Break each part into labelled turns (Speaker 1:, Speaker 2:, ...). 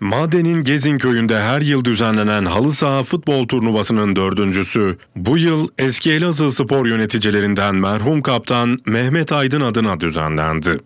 Speaker 1: Maden'in Gezin köyünde her yıl düzenlenen halı saha futbol turnuvasının dördüncüsü. Bu yıl eski Elazığ spor yöneticilerinden merhum kaptan Mehmet Aydın adına düzenlendi.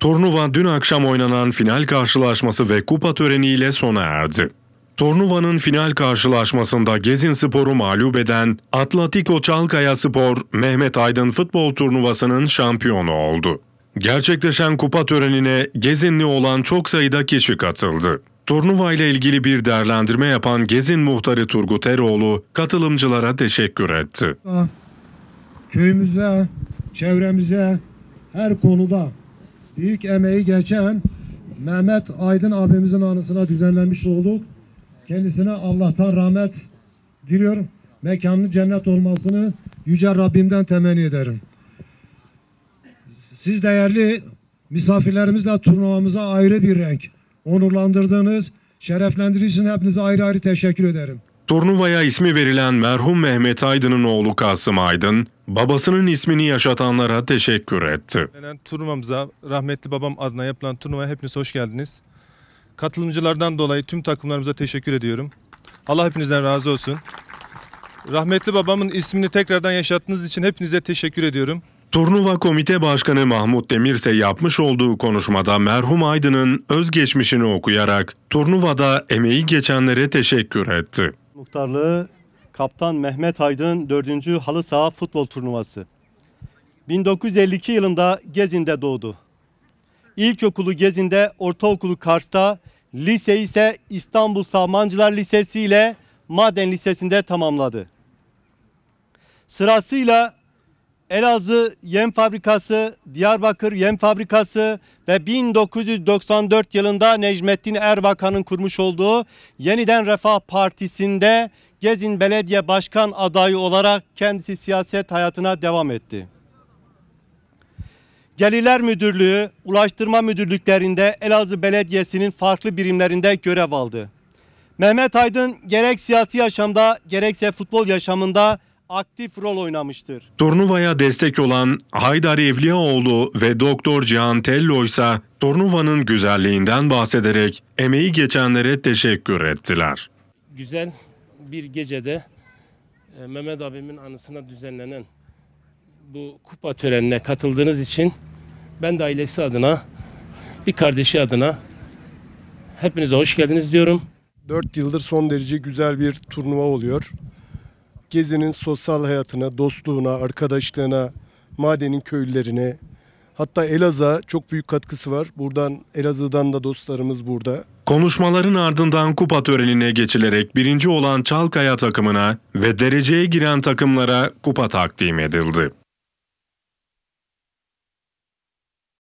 Speaker 1: Turnuva dün akşam oynanan final karşılaşması ve kupa töreniyle sona erdi. Turnuvanın final karşılaşmasında Gezin Spor'u mağlup eden Atletico Çalkaya Spor, Mehmet Aydın futbol turnuvasının şampiyonu oldu. Gerçekleşen kupa törenine Gezinli olan çok sayıda kişi katıldı. Turnuva ile ilgili bir değerlendirme yapan Gezin muhtarı Turgut Eroğlu katılımcılara teşekkür etti.
Speaker 2: Köyümüze, çevremize her konuda büyük emeği geçen Mehmet Aydın abimizin anısına düzenlenmiş olduk. Kendisine Allah'tan rahmet diliyorum. Mekanlı cennet olmasını Yüce Rabbimden temenni ederim. Siz değerli misafirlerimizle turnuvamıza ayrı bir renk, onurlandırdınız, şereflendirirsiniz. Hepinize ayrı ayrı teşekkür ederim.
Speaker 1: Turnuvaya ismi verilen merhum Mehmet Aydın'ın oğlu Kasım Aydın, babasının ismini yaşatanlara teşekkür etti.
Speaker 2: Turnuvamıza, rahmetli babam adına yapılan turnuvaya hepiniz hoş geldiniz. Katılımcılardan dolayı tüm takımlarımıza teşekkür ediyorum. Allah hepinizden razı olsun. Rahmetli babamın ismini tekrardan yaşattığınız için hepinize teşekkür ediyorum.
Speaker 1: Turnuva Komite Başkanı Mahmut Demirse yapmış olduğu konuşmada merhum Aydın'ın özgeçmişini okuyarak turnuvada emeği geçenlere teşekkür etti.
Speaker 3: Muhtarlığı Kaptan Mehmet Aydın 4. Halı Saha Futbol Turnuvası. 1952 yılında Gezin'de doğdu. İlkokulu Gezin'de, ortaokulu Kars'ta, lise ise İstanbul Sağmancılar Lisesi ile Maden Lisesi'nde tamamladı. Sırasıyla Elazığ Yem Fabrikası, Diyarbakır Yem Fabrikası ve 1994 yılında Necmettin Erbakan'ın kurmuş olduğu Yeniden Refah Partisi'nde Gezin Belediye Başkan adayı olarak kendisi siyaset hayatına devam etti. Gelirler Müdürlüğü, Ulaştırma Müdürlüklerinde Elazığ Belediyesi'nin farklı birimlerinde görev aldı. Mehmet Aydın gerek siyasi yaşamda gerekse futbol yaşamında aktif rol oynamıştır.
Speaker 1: Turnuvaya destek olan Haydar Evliyaoğlu ve Doktor Cihan Tello ise turnuvanın güzelliğinden bahsederek emeği geçenlere teşekkür ettiler. Güzel bir gecede e, Mehmet abimin anısına düzenlenen bu kupa törenine katıldığınız için ben de ailesi adına bir kardeşi adına hepinize hoş geldiniz diyorum.
Speaker 2: 4 yıldır son derece güzel bir turnuva oluyor. Gezi'nin sosyal hayatına, dostluğuna, arkadaşlığına, madenin köylülerine, hatta Elazığ'a çok büyük katkısı var. Buradan Elazığ'dan da dostlarımız burada.
Speaker 1: Konuşmaların ardından kupa törenine geçilerek birinci olan Çalkaya takımına ve dereceye giren takımlara kupa takdim edildi.